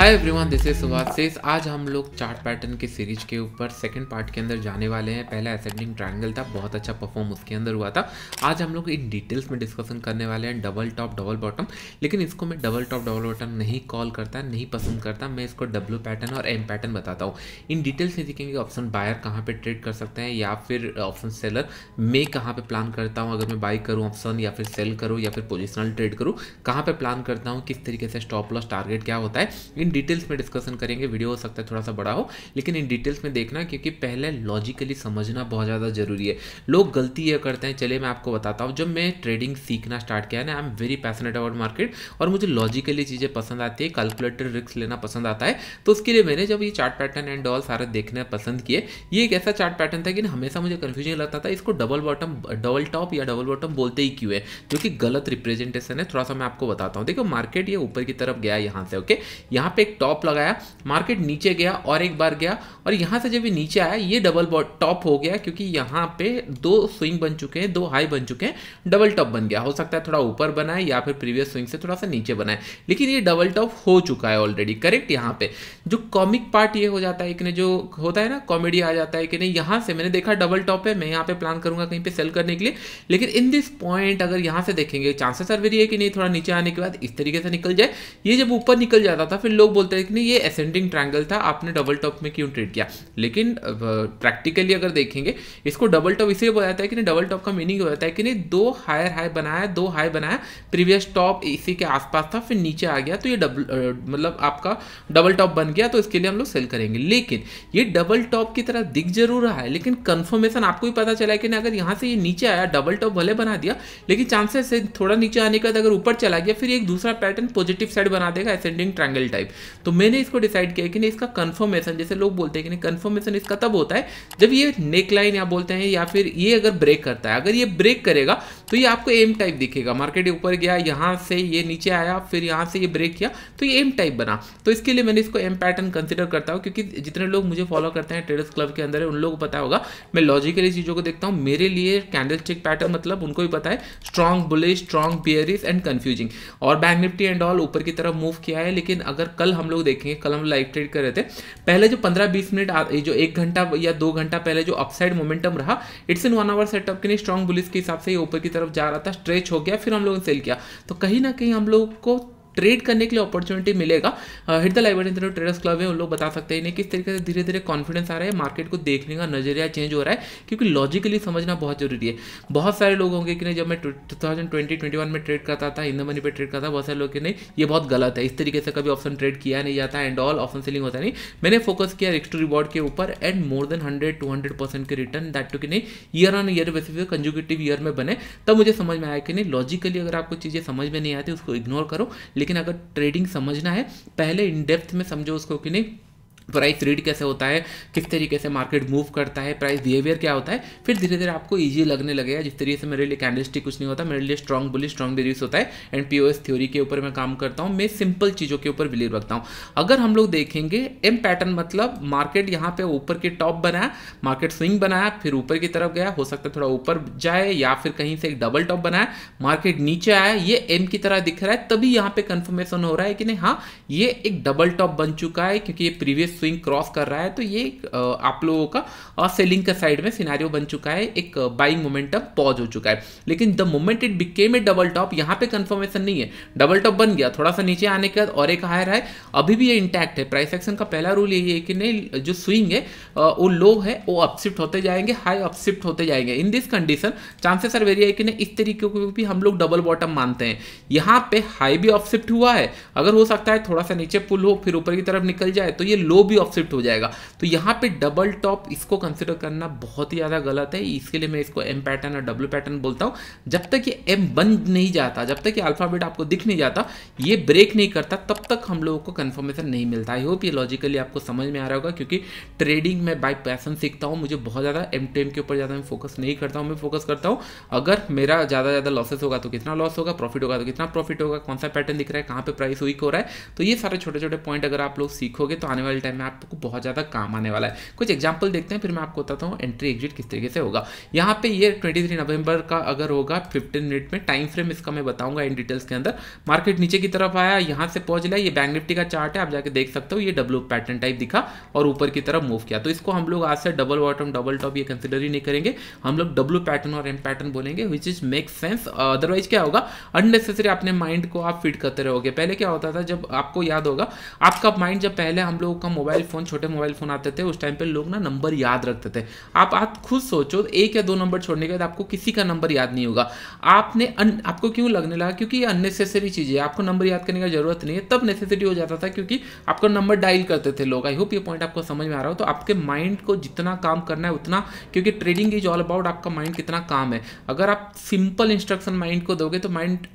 hi everyone this is Subhash सेस आज हम लोग चार्ट पैटर्न के सीरीज के ऊपर सेकंड पार्ट के अंदर जाने वाले हैं पहला असेंडिंग ट्रायंगल था बहुत अच्छा परफॉर्म उसके अंदर हुआ था आज हम लोग इन डिटेल्स में डिस्कशन करने वाले हैं डबल टॉप डबल बॉटम लेकिन इसको मैं डबल टॉप डबल बॉटम नहीं कॉल करता नहीं पसंद करता मैं इसको डब्ल्यू पैटर्न और एम पैटर्न बताता हूँ इन डिटेल्स में देखेंगे ऑप्शन बायर कहाँ पर ट्रेड कर सकते हैं या फिर ऑप्शन सेलर मैं कहाँ पर प्लान करता हूँ अगर मैं बाई करूँ ऑप्शन या फिर सेल करूँ या फिर पोजिशनल ट्रेड करूँ कहाँ पर प्लान करता हूँ किस तरीके से स्टॉप लॉस टारगेट क्या होता है इन डिटेल्स में डिस्कशन करेंगे वीडियो हो सकता है थोड़ा सा बड़ा हो लेकिन इन डिटेल्स में देखना क्योंकि पहले लॉजिकली समझना बहुत ज़्यादा ज़रूरी है लोग गलती यह करते हैं चलिए मैं आपको बताता हूँ जब मैं ट्रेडिंग सीखना स्टार्ट किया ना I am very passionate about market और मुझे लॉजिकली चीज़ें पसंद आती है कैलकुलेटर रिस्क लेना पसंद आता है तो उसके लिए मैंने जब ये चार्ट पैटर्न एंड ऑल सारे देखना पसंद किए ये एक ऐसा चार्ट पैटर्न था कि हमेशा मुझे कन्फ्यूजन लगता था इसको डबल बॉटम डबल टॉप या डबल बॉटम बोलते ही क्यों है जो कि गलत रिप्रेजेंटेशन है थोड़ा सा मैं आपको बताता हूँ देखो मार्केट ये ऊपर की तरफ गया यहाँ से ओके यहाँ पे पे एक टॉप लगाया मार्केट नीचे गया और एक बार गया और यहाँ से जब ये नीचे आया ये डबल टॉप हो गया क्योंकि यहाँ पे दो स्विंग बन चुके हैं दो हाई बन चुके हैं डबल टॉप बन गया हो सकता है थोड़ा ऊपर बनाए या फिर प्रीवियस स्विंग से थोड़ा सा नीचे बनाए लेकिन ये डबल टॉप हो चुका है ऑलरेडी करेक्ट यहाँ पे जो कॉमिक पार्ट ये हो जाता है कि नहीं जो होता है ना कॉमेडी आ जाता है कि नहीं यहाँ से मैंने देखा डबल टॉप है मैं यहाँ पे प्लान करूंगा कहीं पर सेल करने के लिए लेकिन इन दिस पॉइंट अगर यहाँ से देखेंगे चांसेस अर्वेरी है कि नहीं थोड़ा नीचे आने के बाद इस तरीके से निकल जाए ये जब ऊपर निकल जाता था फिर लोग बोलते हैं कि नहीं ये असेंडिंग ट्रायंगल था आपने डबल टॉप में क्यों ट्रीट किया लेकिन प्रैक्टिकली अगर देखेंगे इसको डबल टॉप इसलिए बोला जाता है कि नहीं डबल टॉप का मीनिंग होता है कि नहीं दो हायर हाई बनाया दो हाई बनाया प्रीवियस टॉप इसी के आसपास था फिर नीचे आ गया तो ये डबल मतलब आपका डबल टॉप बन गया तो इसके लिए हम लोग सेल करेंगे लेकिन ये डबल टॉप की तरह दिख जरूर रहा है लेकिन कन्फर्मेशन आपको ही पता चला कि नहीं अगर यहाँ से ये नीचे आया डबल टॉप भले बना दिया लेकिन चांसेस थोड़ा नीचे आने के बाद अगर ऊपर चला गया फिर एक दूसरा पैटर्न पॉजिटिव साइड बना देगा असेंडिंग ट्रायंगल टाइप तो मैंने इसको डिसाइड किया कि नहीं इसका कन्फर्मेशन जैसे लोग बोलते हैं कि नहीं कन्फर्मेशन इसका तब होता है जब ये नेक लाइन या बोलते हैं या फिर ये अगर ब्रेक करता है अगर ये ब्रेक करेगा तो ये आपको एम टाइप दिखेगा मार्केट ऊपर गया यहाँ से ये नीचे आया फिर यहाँ से ये ब्रेक किया तो ये एम टाइप बना तो इसके लिए मैंने इसको एम पैटर्न कंसिडर करता हूँ क्योंकि जितने लोग मुझे फॉलो करते हैं ट्रेडर्स क्लब के अंदर उन लोगों को पता होगा मैं लॉजिकली चीज़ों को देखता हूँ मेरे लिए कैंडल चेक पैटर्न मतलब उनको भी पता है strong bullish strong bearish and confusing और बैंक निफ्टी एंड ऑल ऊपर की तरफ मूव किया है लेकिन अगर कल हम लोग देखेंगे कल हम लाइव ट्रेड कर रहे थे पहले जो पंद्रह बीस मिनट जो एक घंटा या दो घंटा पहले जो अपसाइड मोमेंटम रहा it's in one hour setup के लिए स्ट्रॉन्ग बुलिस के हिसाब से ऊपर की तरफ जा रहा था स्ट्रेच हो गया फिर हम लोगों ने सेल किया तो कहीं ना कहीं हम लोग को ट्रेड करने के लिए अपॉर्चुनिटी मिलेगा hit the library internet traders club है उन लोग बता सकते हैं किस तरीके से धीरे धीरे कॉन्फिडेंस आ रहा है मार्केट को देखने का नजरिया चेंज हो रहा है क्योंकि लॉजिकली समझना बहुत जरूरी है बहुत सारे लोग होंगे कि नहीं जब मैं two thousand twenty twenty one में ट्रेड करता था इंदा मनी पर ट्रेड करता था बहुत सारे लोग कि नहीं ये बहुत गलत है इस तरीके से कभी ऑप्शन ट्रेड किया नहीं जाता एंड ऑल ऑप्शन सेलिंग होता नहीं मैंने फोकस किया रिक्स टू रिवॉर्ड के ऊपर and more than hundred two hundred percent के रिटर्न दैट टू कि नहीं ईयर ऑन ईयर बेसिस पे कंजुकेटिव ईयर में बने तब मुझे समझ में आया कि नहीं लॉजिकली अगर आपको चीज़ें समझ में नहीं आती उसको इग्नोर करो लेकिन लेकिन अगर ट्रेडिंग समझना है पहले इन डेप्थ में समझो उसको कि नहीं प्राइस रीड कैसे होता है किस तरीके से मार्केट मूव करता है प्राइस बिहेवियर क्या होता है फिर धीरे धीरे आपको ईजी लगने लगेगा जिस तरीके से मेरे लिए कैंडलस्टिक कुछ नहीं होता मेरे लिए स्ट्रॉन्ग बुलिश स्ट्रॉन्ग बिलीव होता है एंड पी थ्योरी के ऊपर मैं काम करता हूँ मैं सिंपल चीज़ों के ऊपर बिलीव रखता हूँ अगर हम लोग देखेंगे एम पैटर्न मतलब मार्केट यहाँ पे ऊपर के टॉप बनाया मार्केट स्विंग बनाया फिर ऊपर की तरफ गया हो सकता है थोड़ा ऊपर जाए या फिर कहीं से एक डबल टॉप बनाया मार्केट नीचे आया ये एम की तरह दिख रहा है तभी यहाँ पे कंफर्मेशन हो रहा है कि नहीं हाँ ये एक डबल टॉप बन चुका है क्योंकि ये प्रीवियस स्विंग क्रॉस कर रहा है तो ये आप लोगों का और सेलिंग का साइड में सिनारियो बन चुका है एक बाइंग मोमेंटम पॉज हो चुका है लेकिन the moment it became a double top यहां पे कंफर्मेशन नहीं है डबल टॉप बन गया थोड़ा सा नीचे आने के बाद और एक हायर है अभी भी ये इंटैक्ट है प्राइस एक्शन का पहला रूल यही है कि नहीं जो स्विंग है वो लो है वो अपशिफ्ट होते जाएंगे हाई अपशिफ्ट होते जाएंगे in this condition chances are very है कि नहीं इस तरीके को भी हम लोग डबल बॉटम मानते हैं यहां पे हाई भी अपशिफ्ट हुआ है अगर हो सकता है थोड़ा सा नीचे पुल हो फिर ऊपर की तरफ निकल जाए तो ये लो भी ऑफसेट हो जाएगा तो यहाँ पे डबल टॉप इसको कंसिडर करना बहुत ही ज़्यादा गलत है इसके लिए मैं इसको एम पैटर्न और डब्ल्यू पैटर्न बोलता हूँ जब तक ये एम बन नहीं जाता जब तक ये अल्फ़ाबेट आपको दिख नहीं जाता ये ब्रेक नहीं करता तब तक हम लोगों को कन्फर्मेशन नहीं मिलता आई होप ये लॉजिकली आपको समझ में आ रहा होगा क्योंकि ट्रेडिंग में बाई पैसन सीखता हूँ मुझे बहुत ज़्यादा एम टू एम के ऊपर ज़्यादा मैं फोकस नहीं करता हूँ मैं फोकस करता हूँ अगर मेरा ज़्यादा ज़्यादा लॉसेस होगा तो कितना लॉस होगा प्रॉफिट होगा तो कितना प्रॉफिट होगा कौन सा पैटर्न दिख रहा है कहाँ पर प्राइस वीक हो रहा है तो ये सारे छोटे छोटे पॉइंट अगर आप लोग सीखोगे तो आने वाले टाइम में आपको बहुत ज़्यादा काम आने वाला है कुछ एग्जाम्पल देखते हैं फिर मैं आपको बताता हूँ एंट्री एग्जिट किस तरीके से होगा यहाँ पे ये 23 नवंबर का अगर होगा 15 मिनट में टाइम फ्रेम इसका मैं बताऊंगा इन डिटेल्स के अंदर मार्केट नीचे की तरफ आया यहाँ से पहुंच लिया ये बैंक निफ्टी का चार्ट है आप जाके देख सकते हो ये डब्लू पैटर्न टाइप दिखा और ऊपर की तरफ मूव किया तो इसको हम लोग आज से डबल बॉटम डबल टॉप ये कंसिडर ही नहीं करेंगे हम लोग डब्लू पैटर्न और एम पैटर्न बोलेंगे which is make sense otherwise क्या होगा अननेसेसरी अपने माइंड को आप फिट करते रहोगे पहले क्या होता था जब आपको याद होगा आपका माइंड जब पहले हम लोगों का मोबाइल फ़ोन छोटे मोबाइल फ़ोन आते थे उस टाइम पे लोग ना नंबर याद रखते थे आप आज खुद सोचो एक या दो नंबर छोड़ने के बाद आपको किसी का नंबर याद नहीं होगा आपने अन, आपको क्यों लगने लगा क्योंकि ये अननेसेसरी चीज़ है आपको नंबर याद करने का जरूरत नहीं है तब नेसेसिटी हो जाता था क्योंकि आपका नंबर डायल करते थे लोग आई होप ये पॉइंट आपको समझ में आ रहा हो तो आपके माइंड को जितना काम करना है उतना क्योंकि ट्रेडिंग इज ऑल अबाउट आपका माइंड कितना काम है अगर आप सिंपल इंस्ट्रक्शन माइंड को दोगे तो माइंड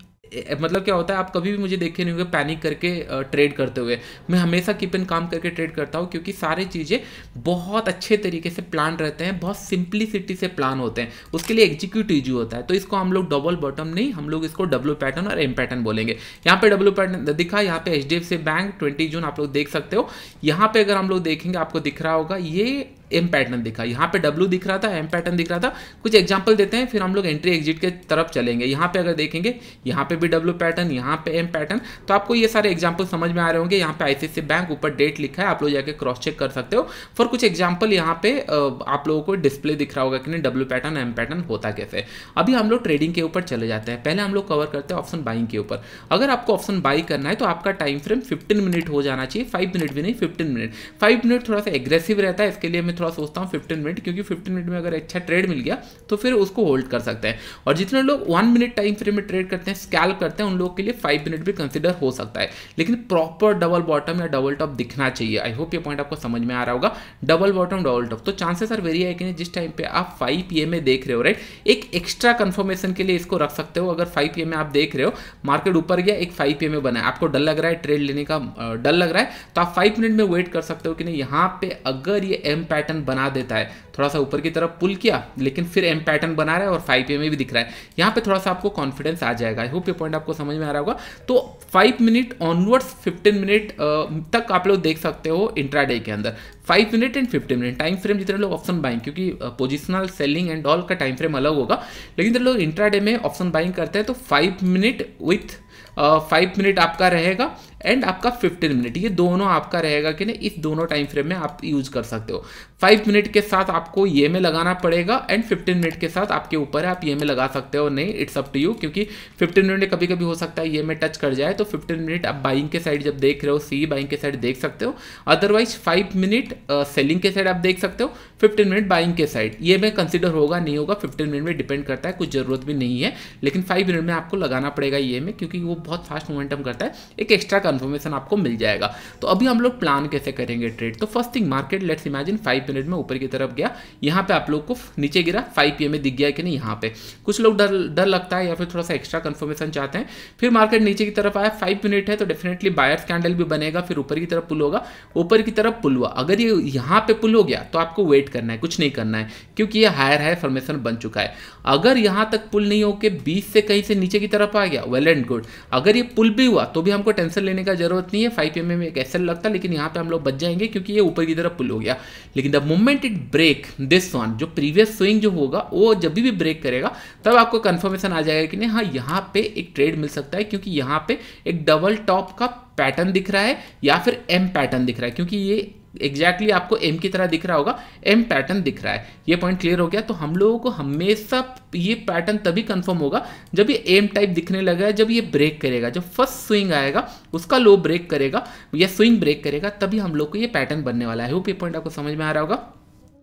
मतलब क्या होता है आप कभी भी मुझे देखे नहीं होंगे पैनिक करके ट्रेड करते हुए मैं हमेशा कीप एंड काम करके ट्रेड करता हूँ क्योंकि सारी चीज़ें बहुत अच्छे तरीके से प्लान रहते हैं बहुत सिंप्लिसिटी से प्लान होते हैं उसके लिए एग्जीक्यूट इजी होता है तो इसको हम लोग डबल बॉटम नहीं हम लोग इसको डब्ल्यू पैटर्न और एम पैटर्न बोलेंगे यहाँ पे डब्लू पैटर्न दिखा यहाँ पे एच बैंक ट्वेंटी जून आप लोग देख सकते हो यहाँ पर अगर हम लोग देखेंगे आपको दिख रहा होगा ये एम पैटर्न दिखा यहाँ पे डब्ल्यू दिख रहा था एम पैटर्न दिख रहा था कुछ एग्जाम्पल देते हैं फिर हम लोग एंट्री एग्जिट के तरफ चलेंगे यहाँ पे अगर देखेंगे यहाँ पे भी डब्ल्यू पैटर्न यहाँ पे एम पैटर्न तो आपको ये सारे एग्जाम्पल समझ में आ रहे होंगे यहाँ पे आईसीसी बैंक ऊपर डेट लिखा है आप लोग जाके क्रॉस चेक कर सकते हो फॉर कुछ एग्जाम्पल यहाँ पे आप लोगों को डिस्प्ले दिख रहा होगा कि नहीं डब्ल्यू पैटर्न एम पैटर्न होता कैसे अभी हम लोग ट्रेडिंग के ऊपर चले जाते हैं पहले हम लोग कवर करते हैं ऑप्शन बाइंग के ऊपर अगर आपको ऑप्शन बाई करना है तो आपका टाइम फ्रेम फिफ्टीन मिनट हो जाना चाहिए फाइव मिनट भी नहीं फिफ्टीन मिनट फाइव मिनट थोड़ा सा एग्रेसिव रहता है इसके लिए हमें में थोड़ा सोचता हूँ फिफ्टीन मिनट क्योंकि फिफ्टीन मिनट में अगर अच्छा ट्रेड मिल गया तो फिर उसको होल्ड कर सकते हैं और जितने लोग वन मिनट टाइम फ्रेम में ट्रेड करते हैं स्कैल्प करते हैं उन लोगों के लिए फाइव मिनट भी कंसिडर हो सकता है लेकिन प्रॉपर डबल बॉटम या डबल टॉप दिखना चाहिए आई होप ये पॉइंट आपको समझ में आ रहा होगा डबल बॉटम डबल टॉप तो चांसेस आर वेरी है कि जिस टाइम पे आप फाइव पी में देख रहे हो राइट एक एक्स्ट्रा कन्फर्मेशन के लिए इसको रख सकते हो अगर फाइव पी में आप देख रहे हो मार्केट ऊपर गया एक फाइव पी में बना है आपको डर लग रहा है ट्रेड लेने का डर लग रहा है तो आप फाइव मिनट में वेट कर सकते हो कि नहीं यहाँ पे अगर ये एम पैटर्न पैटर्न बना देता है थोड़ा सा ऊपर की तरफ पुल किया लेकिन फिर एम पैटर्न बना रहा है और फाइव ए में भी दिख रहा है यहाँ पे थोड़ा सा आपको कॉन्फिडेंस आ जाएगा आई होप ये पॉइंट आपको समझ में आ रहा होगा तो five minute onwards fifteen minute तक आप लोग देख सकते हो इंट्रा के अंदर five minute and fifteen minute time frame जितने लोग ऑप्शन बाइंग क्योंकि पोजिशनल सेलिंग एंड ऑल का टाइम फ्रेम अलग होगा लेकिन जितने लोग इंट्रा में ऑप्शन बाइंग करते हैं तो five minute with five minute आपका रहेगा एंड आपका फिफ्टीन मिनट ये दोनों आपका रहेगा कि नहीं इस दोनों टाइम फ्रेम में आप यूज कर सकते हो फाइव मिनट के साथ आपको ये में लगाना पड़ेगा एंड फिफ्टीन मिनट के साथ आपके ऊपर है आप ये में लगा सकते हो नहीं इट्स अप टू यू क्योंकि फिफ्टीन मिनट कभी कभी हो सकता है ये में टच कर जाए तो फिफ्टीन मिनट आप बाइंग के साइड जब देख रहे हो सी बाइंग के साइड देख सकते हो अदरवाइज फाइव मिनट सेलिंग के साइड आप देख सकते हो फिफ्टीन मिनट बाइंग के साइड ये में कंसिडर होगा नहीं होगा फिफ्टीन मिनट में डिपेंड करता है कुछ जरूरत भी नहीं है लेकिन फाइव मिनट में आपको लगाना पड़ेगा ये में क्योंकि वो बहुत फास्ट मोमेंटम करता है एक एक्स्ट्रा कंफर्मेशन आपको मिल जाएगा तो अभी हम लोग प्लान कैसे करेंगे ट्रेड तो first thing market let's imagine five minute में ऊपर की तरफ गया यहाँ पे आप लोग को नीचे गिरा फाइव पी में दिख गया कि नहीं यहाँ पे कुछ लोग डर डर लगता है या फिर थोड़ा सा एक्स्ट्रा कन्फर्मेशन चाहते हैं फिर मार्केट नीचे की तरफ आया फाइव मिनट है तो डेफिनेटली बायर कैंडल भी बनेगा फिर ऊपर की तरफ पुल होगा ऊपर की तरफ पुल हुआ अगर ये यहाँ पे पुल हो गया तो आपको वेट करना है कुछ नहीं करना है क्योंकि ये हायर हायर फॉर्मेशन बन चुका है अगर यहाँ तक पुल नहीं होके बीस से कहीं से नीचे की तरफ आ गया वेल एंड गुड अगर ये पुल भी हुआ तो भी हमको टेंशन लेने का जरूरत नहीं है फाइव पी में एक एस लगता लेकिन यहाँ पे हम लोग बच जाएंगे क्योंकि ये ऊपर की तरफ पुल हो गया लेकिन the moment it break this one जो प्रीवियस स्विंग जो होगा वो जब भी ब्रेक करेगा तब आपको कन्फर्मेशन आ जाएगा कि नहीं हाँ यहाँ पे एक ट्रेड मिल सकता है क्योंकि यहाँ पे एक डबल टॉप का पैटर्न दिख रहा है या फिर एम पैटर्न दिख रहा है क्योंकि ये एग्जैक्टली exactly आपको एम की तरह दिख रहा होगा एम पैटर्न दिख रहा है ये पॉइंट क्लियर हो गया तो हम लोगों को हमेशा ये पैटर्न तभी कंफर्म होगा जब ये एम टाइप दिखने लगा है जब ये ब्रेक करेगा जब फर्स्ट स्विंग आएगा उसका लो ब्रेक करेगा या स्विंग ब्रेक करेगा तभी हम लोग को ये पैटर्न बनने वाला है वो पॉइंट आपको समझ में आ रहा होगा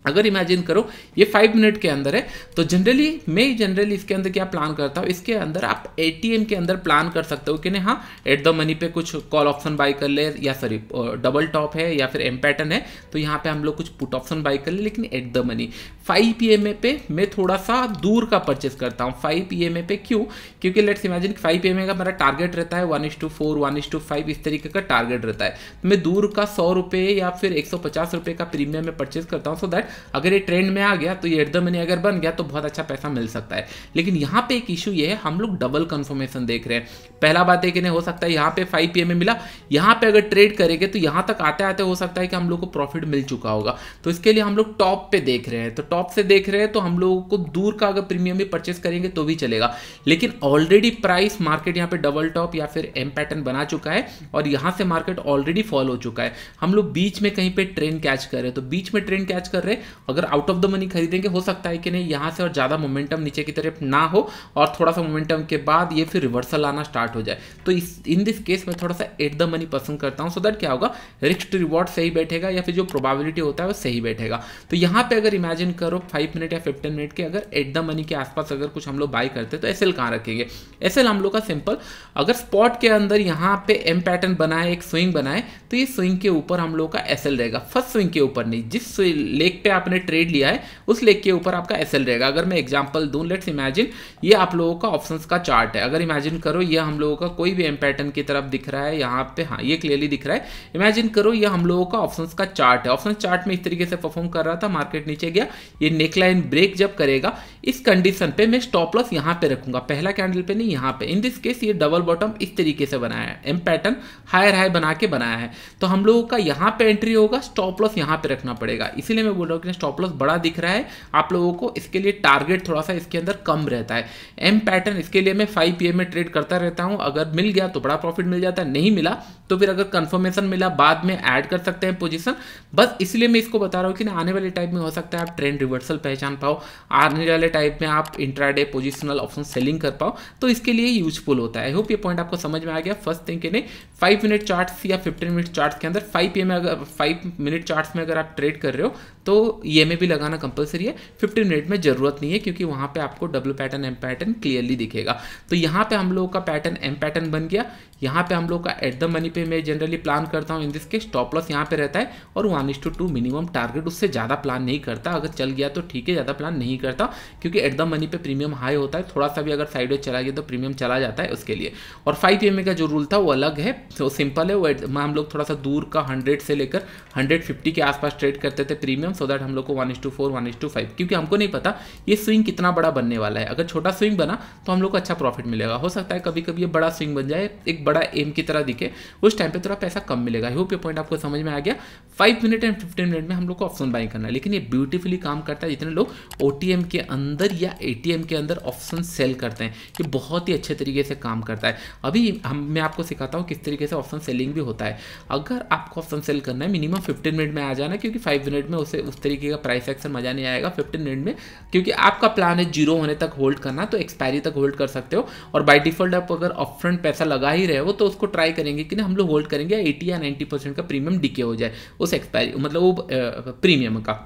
अगर इमेजिन करो ये फाइव मिनट के अंदर है तो जनरली मैं जनरली इसके अंदर क्या प्लान करता हूँ इसके अंदर आप एटीएम के अंदर प्लान कर सकते हो कि नहीं हाँ एट द मनी पे कुछ कॉल ऑप्शन बाई कर ले या सॉरी डबल टॉप है या फिर एम पैटर्न है तो यहाँ पे हम लोग कुछ पुट ऑप्शन बाई कर ले लेकिन at the money five P M पे मैं थोड़ा सा दूर का परचेज करता हूँ फाइव पी एम पे क्यों क्योंकि let's imagine five P M का मेरा टारगेट रहता है one is to four one is to five इस तरीके का टारगेट रहता है मैं दूर का सौ रुपये या फिर एक सौ पचास रुपये का प्रीमियम में परचेस करता हूँ सो दैट अगर ये ट्रेंड में आ गया तो ये एट द मनी अगर बन गया तो बहुत अच्छा पैसा मिल सकता है लेकिन यहाँ पे एक इशू ये है हम लोग डबल कन्फर्मेशन देख रहे हैं पहला बात है कि नहीं हो सकता है यहाँ पे फाइव पी में मिला यहाँ पे अगर ट्रेड करेंगे तो यहाँ तक आते आते हो सकता है कि हम लोग को प्रॉफिट मिल चुका होगा तो इसके लिए हम लोग टॉप पे देख रहे हैं तो टॉप से देख रहे हैं तो हम लोगों को दूर का अगर प्रीमियम भी परचेस करेंगे तो भी चलेगा लेकिन ऑलरेडी प्राइस मार्केट यहाँ पे डबल टॉप या फिर एम पैटर्न बना चुका है और यहाँ से मार्केट ऑलरेडी फॉल हो चुका है हम लोग बीच में कहीं पर ट्रेन कैच कर रहे हैं तो बीच में ट्रेन कैच कर रहे अगर आउट ऑफ द मनी खरीदेंगे हो सकता है कि नहीं यहाँ से और ज़्यादा मोमेंटम नीचे की तरफ ना हो और थोड़ा सा मोमेंटम के बाद ये फिर रिवर्सल आना स्टार्ट हो जाए तो इस इन दिस केस में थोड़ा सा एट द मनी पसंद करता हूँ सो दैट क्या होगा रिस्क टू रिवॉर्ड सही बैठेगा या फिर जो प्रोबाबिलिटी होता है वो सही बैठेगा तो यहाँ पर अगर इमेजिन करो फाइव मिनट या फिफ्टीन मिनट के अगर एट द मनी के आसपास अगर कुछ हम लोग बाई करते तो एस एल रखेंगे एस हम लोग का सिंपल अगर स्पॉट के अंदर यहाँ पे एम पैटर्न बनाए एक स्विंग बनाए तो ये स्विंग के ऊपर हम लोग का एस एल रहेगा फर्स्ट स्विंग के ऊपर नहीं जिस लेग पे आपने ट्रेड लिया है उस लेग के ऊपर आपका एस रहेगा अगर मैं एग्जाम्पल दूँ लेट्स इमेजिन ये आप लोगों का ऑप्शन का चार्ट है अगर इमेजिन करो ये हम लोगों का कोई भी एम पैटर्न की तरफ दिख रहा है यहाँ पे हाँ ये क्लियरली दिख रहा है इमेजिन करो ये हम लोगों का ऑप्शन का चार्ट है ऑप्शन चार्ट में इस तरीके से परफॉर्म कर रहा था मार्केट नीचे गया ये नेकलाइन ब्रेक जब करेगा इस कंडीशन पे मैं स्टॉप लॉस यहाँ पे रखूंगा पहला कैंडल पे नहीं यहाँ पे इन दिस केस ये डबल बॉटम इस तरीके से बनाया है एम पैटर्न हायर हाई बना के बनाया है तो हम लोगों का यहाँ पे एंट्री होगा स्टॉप लॉस यहाँ पे रखना पड़ेगा इसीलिए मैं बोल रहा लेकिन स्टॉप लॉस बड़ा दिख रहा है आप लोगों को इसके लिए टारगेट थोड़ा सा इसके अंदर कम रहता है एम पैटर्न इसके लिए मैं फाइव पी में ट्रेड करता रहता हूँ अगर मिल गया तो बड़ा प्रॉफिट मिल जाता है नहीं मिला तो फिर अगर कंफर्मेशन मिला बाद में ऐड कर सकते हैं पोजीशन बस इसलिए मैं इसको बता रहा हूँ कि ना आने वाले टाइप में हो सकता है आप ट्रेंड रिवर्सल पहचान पाओ आने वाले टाइप में आप इंट्राडे पोजिशनल ऑप्शन सेलिंग कर पाओ तो इसके लिए यूजफुल होता है आई होप ये पॉइंट आपको समझ में आ गया फर्स्ट थिंग के लिए फाइव मिनट चार्ट्स या फिफ्टीन मिनट चार्ट्स के अंदर फाइव पी में अगर फाइव मिनट चार्ट्स में अगर आप ट्रेड कर रहे हो तो ई भी लगाना कंपलसरी है फिफ्टीन मिनट में जरूरत नहीं है क्योंकि वहाँ पे आपको W pattern M pattern clearly दिखेगा तो यहाँ पे हम लोगों का पैटर्न एम पैटर्न बन गया यहाँ पे हम लोग का एट द मनी पे मैं जनरली प्लान करता हूँ इन दिस के स्टॉप लॉस यहाँ पे रहता है और one is to to minimum target उससे ज़्यादा प्लान नहीं करता अगर चल गया तो ठीक है ज़्यादा प्लान नहीं करता क्योंकि एट द मनी पे प्रीमियम हाई होता है थोड़ा सा भी अगर साइड चला गया तो प्रीमियम चला जाता है उसके लिए और फाइव एम का जो रूल था वो अलग है तो सिंपल है वो हम लोग थोड़ा सा दूर का हंड्रेड से लेकर हंड्रेड फिफ्टी के आसपास ट्रेड करते थे प्रीमियम सो दैट हम लोग को one is to four one to five क्योंकि हमको नहीं पता ये स्विंग कितना बड़ा बनने वाला है अगर छोटा स्विंग बना तो हम लोग को अच्छा प्रॉफिट मिलेगा हो सकता है कभी कभी ये बड़ा स्विंग बन जाए एक बड़ा एम की तरह दिखे उस टाइम पे थोड़ा पैसा कम मिलेगा आई होप ये पॉइंट आपको समझ में आ गया five minute and fifteen minute में हम लोग को ऑप्शन बाइंग करना है लेकिन ये ब्यूटीफुली काम करता है जितने लोग ओ के अंदर या ए के अंदर ऑप्शन सेल करते हैं ये बहुत ही अच्छे तरीके से काम करता है अभी हम मैं आपको सिखाता हूँ किस तरीके से ऑप्शन सेलिंग भी होता है अगर आपको ऑप्शन सेल करना है मिनिमम फिफ्टीन मिनट में आ जाना क्योंकि फाइव मिनट में उसे उस तरीके का प्राइस एक्शन मजा नहीं आएगा फिफ्टीन मिनट में क्योंकि आपका प्लान है जीरो होने तक होल्ड करना तो एक्सपायरी तक होल्ड कर सकते हो और बाई डिफॉल्ट आप अगर अपफ्रंट पैसा लगा ही रहे है वो तो उसको ट्राई करेंगे कि ना हम लोग होल्ड करेंगे एटी या नाइन्टी परसेंट का प्रीमियम डिके हो जाए उस एक्सपायरी मतलब वो प्रीमियम का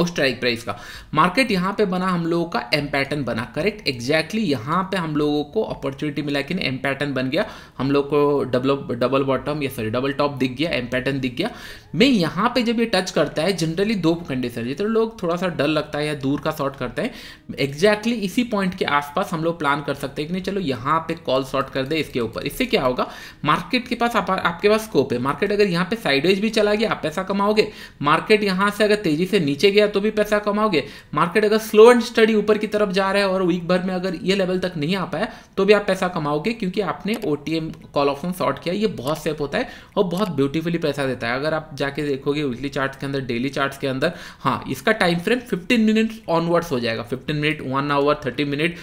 और स्ट्राइक प्राइस का मार्केट यहाँ पे बना हम लोगों का एम पैटर्न बना करेक्ट एग्जैक्टली exactly यहाँ पे हम लोगों को अपॉर्चुनिटी मिला कि एम पैटर्न बन गया हम लोग को डबल डबल बॉटम या सॉरी डबल टॉप दिख गया एम पैटर्न दिख गया मैं यहाँ पे जब ये टच करता है जनरली दो कंडीशन जितने तो लोग थोड़ा सा डर लगता है या दूर का शॉर्ट करते हैं एग्जैक्टली exactly इसी पॉइंट के आसपास हम लोग प्लान कर सकते हैं कि नहीं चलो यहाँ पे कॉल शॉर्ट कर दे इसके ऊपर इससे क्या होगा मार्केट के पास आप, आपके पास स्कोप है मार्केट अगर यहाँ पे साइडवेज भी चला गया आप पैसा कमाओगे मार्केट यहाँ से अगर तेजी से नीचे गया तो भी पैसा कमाओगे मार्केट अगर स्लो एंड स्टडी ऊपर की तरफ जा रहा है और वीक भर में अगर ये लेवल तक नहीं आ पाया तो भी आप पैसा कमाओगे क्योंकि आपने O T M call option short किया ये बहुत सेफ होता है और बहुत ब्यूटीफुली पैसा देता है अगर आप जाके देखोगे वीकली चार्ट के अंदर डेली चार्ट के अंदर हाँ इसका time frame fifteen minute onwards हो जाएगा fifteen minute one hour thirty minute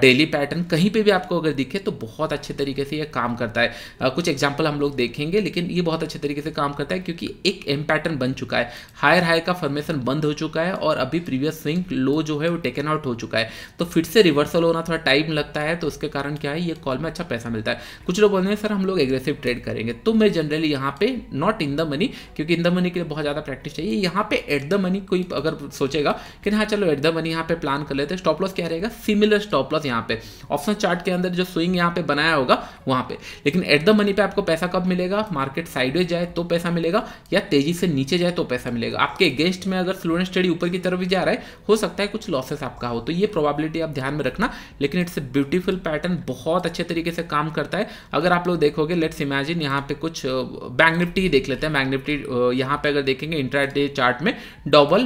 daily pattern कहीं पर भी आपको अगर दिखे तो बहुत अच्छे तरीके से यह काम करता है कुछ एग्जाम्पल हम लोग देखेंगे लेकिन ये बहुत अच्छे तरीके से काम करता है क्योंकि एक एम पैटर्न बन चुका है हायर हाई का फॉर्मेशन बंद हो चुका चुका है और अभी प्रीवियस स्विंग लो जो है वो टेकन आउट हो चुका है तो फिर से रिवर्सल होना थोड़ा टाइम लगता है तो उसके कारण क्या है ये कॉल में अच्छा पैसा मिलता है कुछ लोग बोलते हैं सर हम लोग एग्रेसिव ट्रेड करेंगे तो मैं जनरली यहाँ पे नॉट इन द मनी क्योंकि इन द मनी के लिए बहुत ज़्यादा प्रैक्टिस चाहिए यहाँ पे एट द मनी कोई अगर सोचेगा कि हाँ चलो एट द मनी यहाँ पे प्लान कर लेते स्टॉप लॉस क्या रहेगा सिमिलर स्टॉप लॉस यहाँ पे ऑप्शन चार्ट के अंदर जो स्विंग यहाँ पे बनाया होगा वहाँ पे लेकिन एट द मनी पे आपको पैसा कब मिलेगा मार्केट साइडवेज जाए तो पैसा मिलेगा या तेजी से नीचे जाए तो पैसा मिलेगा आपके अगेंस्ट में अगर स्लोनेस्ट स्टडी ऊपर की तरफ भी जा रहा है हो सकता है कुछ लॉसेस आपका हो तो ये प्रोबेबिलिटी आप ध्यान में रखना लेकिन इट्स ए ब्यूटीफुल पैटर्न बहुत अच्छे तरीके से काम करता है अगर आप लोग देखोगे लेट्स इमेजिन यहाँ पे कुछ बैंक निफ्टी देख लेते हैं बैंक निफ्टी यहाँ पे अगर देखेंगे इंट्राडे चार्ट में डबल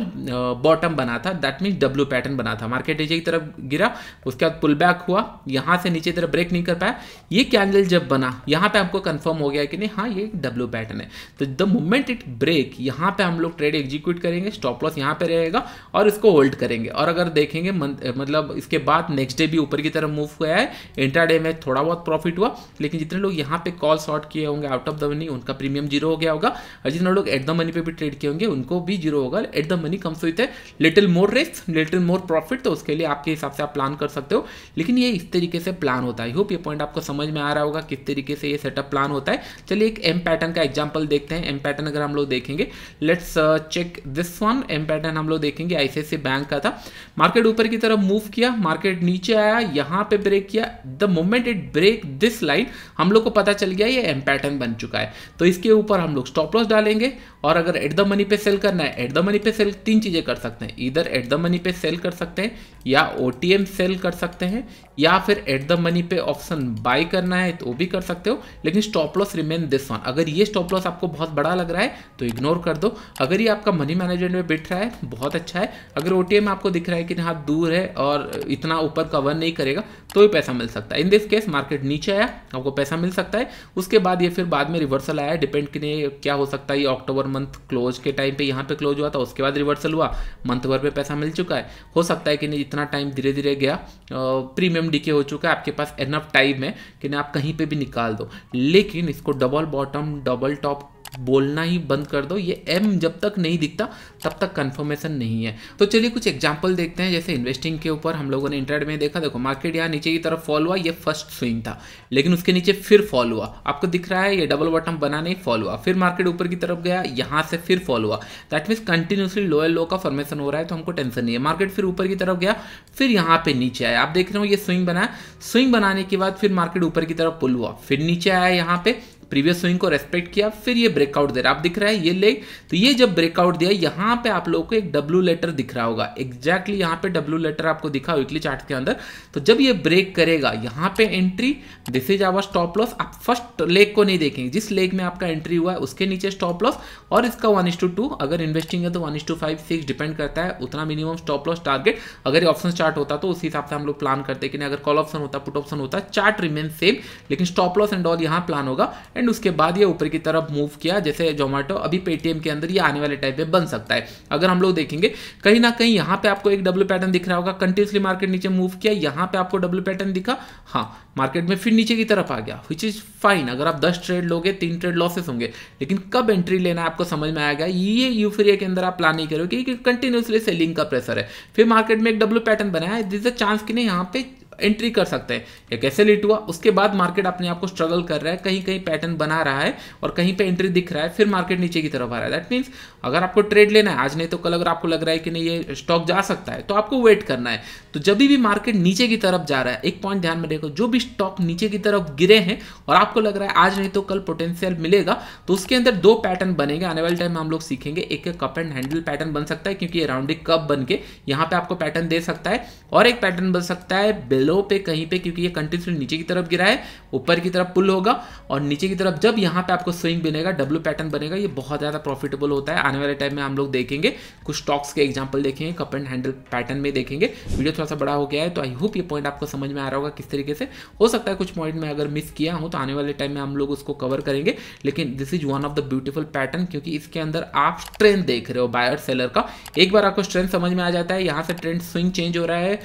बॉटम बना था दैट मीन डब्ल्यू पैटर्न बना था मार्केट नीचे की तरफ गिरा उसके बाद पुल बैक हुआ यहाँ से नीचे तरफ ब्रेक नहीं कर पाया ये कैंडल जब बना यहाँ पे आपको कन्फर्म हो गया कि नहीं हाँ ये डब्ल्यू पैटर्न है तो द मोमेंट इट ब्रेक यहाँ पे हम लोग ट्रेड एग्जीक्यूट करेंगे स्टॉप लॉस यहाँ पे करेगा और इसको होल्ड करेंगे और अगर देखेंगे मतलब इसके बाद नेक्स्ट डे भी ऊपर की तरफ मूव हुआ है इंट्राडे में थोड़ा बहुत प्रॉफिट हुआ लेकिन जितने लोग यहाँ पे कॉल शॉर्ट किए होंगे आउट ऑफ द मनी उनका प्रीमियम जीरो हो गया होगा और जितने लोग एट द मनी पे भी ट्रेड किए होंगे उनको भी जीरो होगा at the money come with है little more risk little more profit तो उसके लिए आपके हिसाब से आप प्लान कर सकते हो लेकिन ये इस तरीके से प्लान होता है होप ये पॉइंट आपको समझ में आ रहा होगा किस तरीके से ये सेटअप प्लान होता है चलिए एक एम पैटर्न का एग्जाम्पल देखते हैं एम पैटर्न अगर हम लोग देखेंगे let's check this one M pattern pattern हम लोग देखेंगे आईसीआईसी बैंक का था मार्केट ऊपर की तरफ मूव किया मार्केट नीचे आया यहां पे ब्रेक किया the moment it break this line हम लोग को पता चल गया ये एम पैटर्न बन चुका है तो इसके ऊपर हम लोग स्टॉप लॉस डालेंगे और अगर एट द मनी पे सेल करना है एट द मनी पे सेल तीन चीज़ें कर सकते हैं इधर एट द मनी पे सेल कर सकते हैं या ओ सेल कर सकते हैं या फिर एट द मनी पे ऑप्शन बाय करना है तो वो भी कर सकते हो लेकिन stop loss remain this one अगर ये स्टॉप लॉस आपको बहुत बड़ा लग रहा है तो इग्नोर कर दो अगर ये आपका मनी मैनेजमेंट में बिठ रहा है बहुत अच्छा है अगर ओ आपको दिख रहा है कि हाँ दूर है और इतना ऊपर कवर नहीं करेगा तो भी पैसा मिल सकता है इन दिस केस मार्केट नीचे आया आपको पैसा मिल सकता है उसके बाद ये फिर बाद में रिवर्सल आया डिपेंड कि क्या हो सकता है ये अक्टूबर मंथ क्लोज के टाइम पे यहाँ पे क्लोज हुआ था उसके बाद रिवर्सल हुआ मंथ भर पे पैसा मिल चुका है हो सकता है कि नहीं इतना टाइम धीरे धीरे गया प्रीमियम डीके हो चुका है आपके पास एनफ टाइम है कि नहीं आप कहीं पर भी निकाल दो लेकिन इसको डबल बॉटम डबल टॉप बोलना ही बंद कर दो ये एम जब तक नहीं दिखता तब तक कंफर्मेशन नहीं है तो चलिए कुछ एग्जांपल देखते हैं जैसे इन्वेस्टिंग के ऊपर हम लोगों ने इंटरनेट में देखा देखो मार्केट यहाँ नीचे की तरफ फॉल हुआ ये फर्स्ट स्विंग था लेकिन उसके नीचे फिर फॉल हुआ आपको दिख रहा है ये डबल बॉटम बना नहीं फॉल हुआ फिर मार्केट ऊपर की तरफ गया यहाँ से फिर फॉल हुआ that means continuously lower low का फॉर्मेशन हो रहा है तो हमको टेंशन नहीं है मार्केट फिर ऊपर की तरफ गया फिर यहाँ पे नीचे आया आप देख रहे हो ये स्विंग बनाया स्विंग बनाने के बाद फिर मार्केट ऊपर की तरफ पुल हुआ फिर नीचे आया यहाँ पे प्रीवियस स्विंग को रेस्पेक्ट किया फिर ये ब्रेकआउट दे रहा आप दिख रहा है ये लेग तो ये जब ब्रेकआउट दिया यहाँ पे आप लोगों को एक डब्ल्यू लेटर दिख रहा होगा एग्जैक्टली exactly यहाँ पे डब्ल्यू लेटर आपको दिखा वीकली चार्ट के अंदर तो जब ये ब्रेक करेगा यहाँ पे entry this is our stop loss आप फर्स्ट लेग को नहीं देखेंगे जिस लेग में आपका एंट्री हुआ है उसके नीचे स्टॉप लॉस और इसका वन इज टू टू अगर इन्वेस्टिंग है तो one is to five six depend करता है उतना मिनिमम स्टॉप लॉस टारगेट अगर ये ऑप्शन चार्ट होता तो उस हिसाब से हम लोग प्लान करते कि नहीं अगर कॉल ऑप्शन होता पुट ऑप्शन होता चार्ट रिमेन सेम लेकिन स्टॉप लॉस एंड ऑल यहाँ प्लान होगा एंड उसके बाद ये ऊपर की तरफ मूव किया जैसे जोमेटो अभी पेटीएम के अंदर ये आने वाले टाइम में बन सकता है अगर हम लोग देखेंगे कहीं ना कहीं यहाँ पे आपको एक डब्ल्यू पैटर्न दिख रहा होगा कंटिन्यूसली मार्केट नीचे मूव किया यहाँ पे आपको डब्ल्यू पैटर्न दिखा हाँ मार्केट में फिर नीचे की तरफ आ गया विच इज फाइन अगर आप दस ट्रेड लोगे तीन ट्रेड लॉसेस होंगे लेकिन कब एंट्री लेना आपको समझ में आएगा ये यूफेरिया के अंदर आप प्लान नहीं करोगे क्योंकि कंटिन्यूसली सेलिंग का प्रेशर है फिर मार्केट में एक डब्ल्यू पैटर्न बनाया दिस अ चांस कि नहीं यहाँ पे एंट्री कर सकते हैं या कैसे लेट हुआ उसके बाद मार्केट अपने आप को स्ट्रगल कर रहा है कहीं कहीं पैटर्न बना रहा है और कहीं पे एंट्री दिख रहा है फिर मार्केट नीचे की तरफ आ रहा है दैट मीन्स अगर आपको ट्रेड लेना है आज नहीं तो कल अगर आपको लग रहा है कि नहीं ये स्टॉक जा सकता है तो आपको वेट करना है तो जब भी मार्केट नीचे की तरफ जा रहा है एक पॉइंट ध्यान में देखो जो भी स्टॉक नीचे की तरफ गिरे हैं और आपको लग रहा है आज नहीं तो कल पोटेंशियल मिलेगा तो उसके अंदर दो पैटर्न बनेंगे आने वाले टाइम में हम लोग सीखेंगे एक कप एंड हैंडल पैटर्न बन सकता है क्योंकि ये राउंडिंग कप बन के यहाँ पे आपको पैटर्न दे सकता है और एक पैटर्न बन सकता है बिल लो पे कहीं पे क्योंकि ये कंटिन्यूसली नीचे की तरफ गिरा है ऊपर की तरफ पुल होगा और नीचे की तरफ जब यहाँ पे आपको स्विंग बनेगा डब्ल्यू पैटर्न बनेगा ये बहुत ज़्यादा प्रॉफिटेबल होता है आने वाले टाइम में हम लोग देखेंगे कुछ स्टॉक्स के एग्जाम्पल देखेंगे कप एंड हैंडल पैटर्न में देखेंगे वीडियो थोड़ा सा बड़ा हो गया है तो आई होप ये पॉइंट आपको समझ में आ रहा होगा किस तरीके से हो सकता है कुछ पॉइंट में अगर मिस किया हूँ तो आने वाले टाइम में हम लोग उसको कवर करेंगे लेकिन this is one of the beautiful pattern क्योंकि इसके अंदर आप ट्रेंड देख रहे हो बायर सेलर का एक बार आपको ट्रेंड समझ में आ जाता है यहाँ से ट्रेंड स्विंग चेंज हो रहा है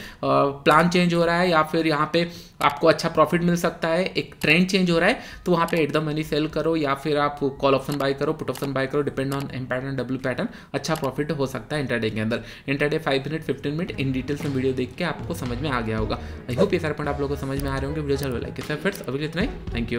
प्लान चेंज हो रहा है या फिर यहाँ पे आपको अच्छा प्रॉफिट मिल सकता है एक ट्रेंड चेंज हो रहा है तो वहाँ पे एट द मनी सेल करो या फिर आप कॉल ऑप्शन बाय करो पुट ऑप्शन बाय करो depend on M pattern W pattern अच्छा प्रॉफिट हो सकता है इंटरडे के अंदर intraday five minute fifteen minute इन डिटेल्स में वीडियो देख के आपको समझ में आ गया होगा आई होप ये सारे पॉइंट आप लोगों को समझ में आ रहे होंगे वीडियो चलो लाइक फिर अभी इतना ही थैंक यू